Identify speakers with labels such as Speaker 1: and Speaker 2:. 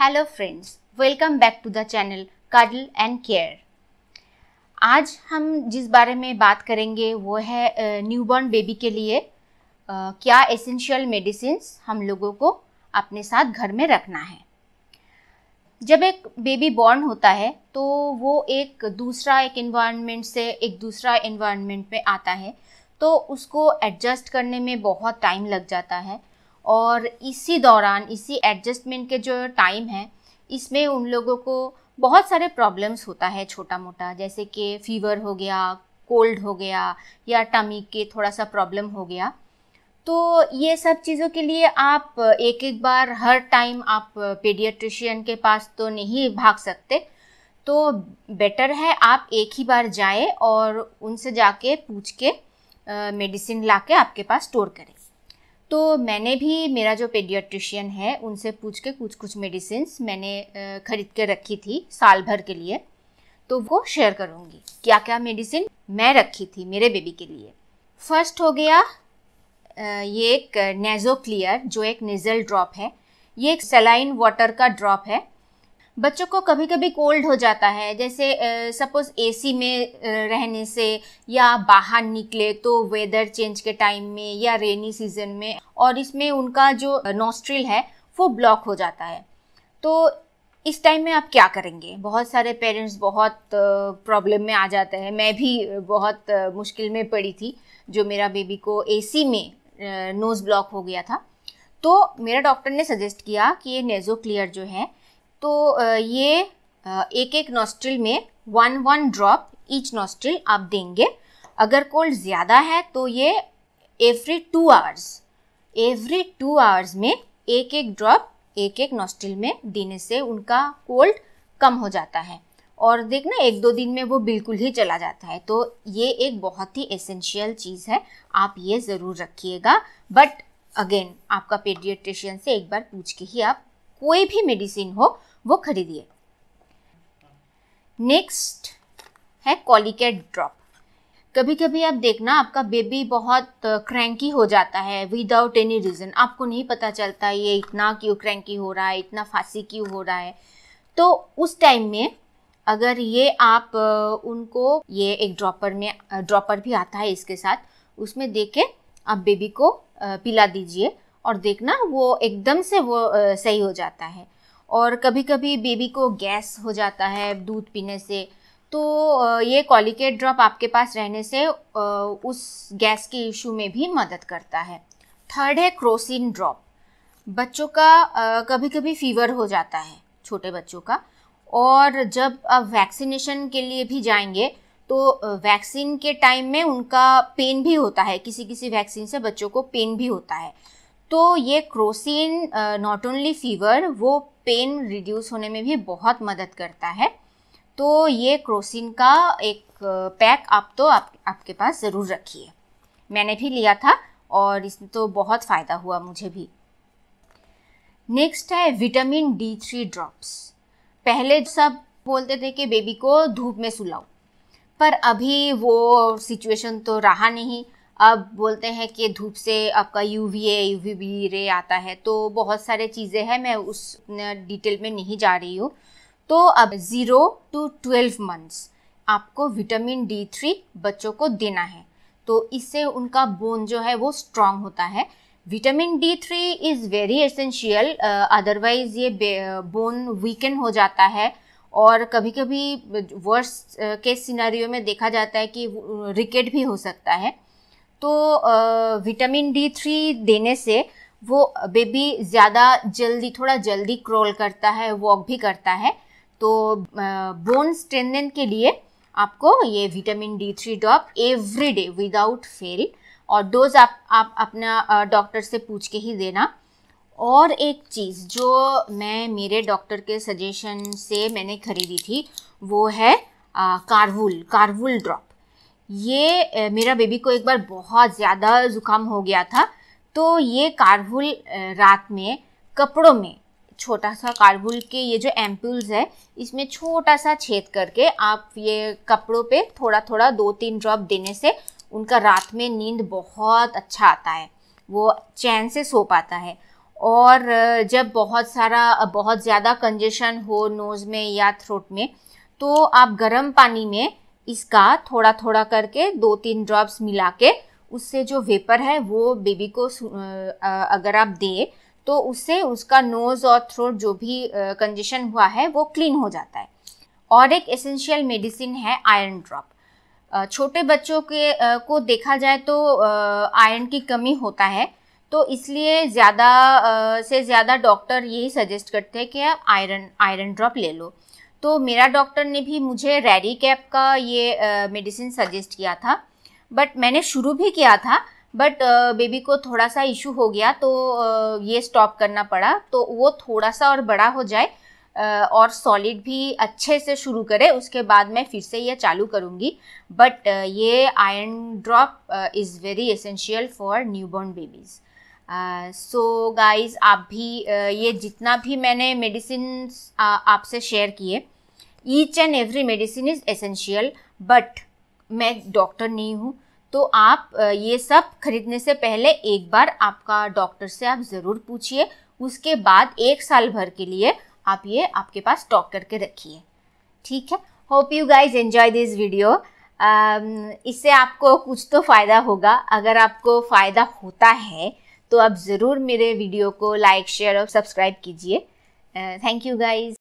Speaker 1: hello friends welcome back to the channel cuddle and care आज हम जिस बारे में बात करेंगे वो है न्यूबॉर्न बेबी के लिए क्या एसेंशियल मेडिसिन हम लोगों को अपने साथ घर में रखना है जब एक बेबी बॉर्न होता है तो वो एक दूसरा एक इन्वायरमेंट से एक दूसरा इन्वायरमेंट में आता है तो उसको एडजस्ट करने में बहुत टाइम लग जाता है और इसी दौरान इसी एडजस्टमेंट के जो टाइम है इसमें उन लोगों को बहुत सारे प्रॉब्लम्स होता है छोटा मोटा जैसे कि फीवर हो गया कोल्ड हो गया या टमी के थोड़ा सा प्रॉब्लम हो गया तो ये सब चीज़ों के लिए आप एक एक बार हर टाइम आप पेडियाट्रिशियन के पास तो नहीं भाग सकते तो बेटर है आप एक ही बार जाए और उनसे जाके पूछ के मेडिसिन ला के आपके पास स्टोर करें तो मैंने भी मेरा जो पेडियाट्रिशियन है उनसे पूछ के कुछ कुछ मेडिसिन मैंने ख़रीद के रखी थी साल भर के लिए तो वो शेयर करूँगी क्या क्या मेडिसिन मैं रखी थी मेरे बेबी के लिए फर्स्ट हो गया ये एक नेजो क्लियर जो एक नेज़ल ड्रॉप है ये एक सेलाइन वाटर का ड्रॉप है बच्चों को कभी कभी कोल्ड हो जाता है जैसे सपोज़ एसी में रहने से या बाहर निकले तो वेदर चेंज के टाइम में या रेनी सीजन में और इसमें उनका जो नोस्ट्रिल है वो ब्लॉक हो जाता है तो इस टाइम में आप क्या करेंगे बहुत सारे पेरेंट्स बहुत प्रॉब्लम में आ जाते हैं मैं भी बहुत मुश्किल में पड़ी थी जो मेरा बेबी को एसी में नोज़ ब्लॉक हो गया था तो मेरा डॉक्टर ने सजेस्ट किया कि ये नेज़ो क्लियर जो है तो ये एक एक नॉस्ट्रिल में one one drop each nostril आप देंगे अगर कोल्ड ज़्यादा है तो ये every two hours every two hours में एक एक ड्रॉप एक एक नॉस्ट्रिल में देने से उनका कोल्ड कम हो जाता है और देखना एक दो दिन में वो बिल्कुल ही चला जाता है तो ये एक बहुत ही एसेंशियल चीज़ है आप ये ज़रूर रखिएगा बट अगेन आपका पेडियट्रिशियन से एक बार पूछ के ही आप कोई भी मेडिसिन हो वो खरीदिए नेक्स्ट है कॉलिकेट ड्रॉप कभी कभी आप देखना आपका बेबी बहुत क्रैंकी हो जाता है विदाउट एनी रीज़न आपको नहीं पता चलता ये इतना क्यों क्रैंकी हो रहा है इतना फांसी क्यों हो रहा है तो उस टाइम में अगर ये आप उनको ये एक ड्रॉपर में ड्रॉपर भी आता है इसके साथ उसमें दे के आप बेबी को पिला दीजिए और देखना वो एकदम से वो सही हो जाता है और कभी कभी बेबी को गैस हो जाता है दूध पीने से तो ये कॉलिकेट ड्रॉप आपके पास रहने से उस गैस के इशू में भी मदद करता है थर्ड है क्रोसिन ड्रॉप बच्चों का कभी कभी फीवर हो जाता है छोटे बच्चों का और जब आप वैक्सीनेशन के लिए भी जाएंगे तो वैक्सीन के टाइम में उनका पेन भी होता है किसी किसी वैक्सीन से बच्चों को पेन भी होता है तो ये क्रोसिन नॉट ओनली फीवर वो पेन रिड्यूस होने में भी बहुत मदद करता है तो ये क्रोसिन का एक पैक आप तो आप, आपके पास ज़रूर रखिए मैंने भी लिया था और इसमें तो बहुत फ़ायदा हुआ मुझे भी नेक्स्ट है विटामिन डी थ्री ड्रॉप्स पहले सब बोलते थे कि बेबी को धूप में सुलाओ पर अभी वो सिचुएशन तो रहा नहीं अब बोलते हैं कि धूप से आपका U V A U V B ray आता है तो बहुत सारे चीज़ें हैं मैं उस डिटेल में नहीं जा रही हूँ तो अब ज़ीरो टू ट्वेल्व मंथ्स आपको विटामिन डी थ्री बच्चों को देना है तो इससे उनका बोन जो है वो स्ट्रांग होता है vitamin D three is very essential otherwise ये बोन वीकेंड uh, हो जाता है और कभी कभी वर्स्ट के सिनारियों में देखा जाता है कि रिकेट uh, भी हो सकता है तो विटामिन डी थ्री देने से वो बेबी ज़्यादा जल्दी थोड़ा जल्दी क्रोल करता है वॉक भी करता है तो बोन स्ट्रेंथन के लिए आपको ये vitamin D three drop every day without fail और डोज आप आप अपना डॉक्टर से पूछ के ही देना और एक चीज़ जो मैं मेरे डॉक्टर के सजेशन से मैंने खरीदी थी वो है आ, कार्वुल कार्वुल ड्रॉप ये मेरा बेबी को एक बार बहुत ज़्यादा ज़ुकाम हो गया था तो ये कारभुल रात में कपड़ों में छोटा सा कारभुल के ये जो एम्पूल्स है इसमें छोटा सा छेद करके आप ये कपड़ों पे थोड़ा थोड़ा दो तीन ड्रॉप देने से उनका रात में नींद बहुत अच्छा आता है वो चैन से सो पाता है और जब बहुत सारा बहुत ज़्यादा कंजेशन हो नोज़ में या थ्रोट में तो आप गर्म पानी में इसका थोड़ा थोड़ा करके दो तीन ड्रॉप्स मिला के उससे जो वेपर है वो बेबी को अगर आप दें तो उससे उसका नोज़ और थ्रोट जो भी कंजेशन हुआ है वो क्लीन हो जाता है और एक एसेंशियल मेडिसिन है आयरन ड्रॉप छोटे बच्चों के को देखा जाए तो आयरन की कमी होता है तो इसलिए ज़्यादा से ज़्यादा डॉक्टर यही सजेस्ट करते हैं कि आप आयरन आयरन ड्रॉप ले लो तो मेरा डॉक्टर ने भी मुझे रेडी कैप का ये मेडिसिन सजेस्ट किया था बट मैंने शुरू भी किया था बट बेबी को थोड़ा सा इशू हो गया तो ये स्टॉप करना पड़ा तो वो थोड़ा सा और बड़ा हो जाए और सॉलिड भी अच्छे से शुरू करे उसके बाद मैं फिर से ये चालू करूँगी बट ये iron drop is very essential for newborn babies so uh, so आप भी uh, ये जितना भी मैंने मेडिसिन आपसे शेयर किए each and every medicine is essential but मैं डॉक्टर नहीं हूँ तो आप ये सब खरीदने से पहले एक बार आपका डॉक्टर से आप ज़रूर पूछिए उसके बाद एक साल भर के लिए आप ये आपके पास स्टॉक करके रखिए ठीक है hope you guys enjoy this video इससे आपको कुछ तो फ़ायदा होगा अगर आपको फ़ायदा होता है तो आप ज़रूर मेरे वीडियो को लाइक शेयर और सब्सक्राइब कीजिए थैंक यू गाइज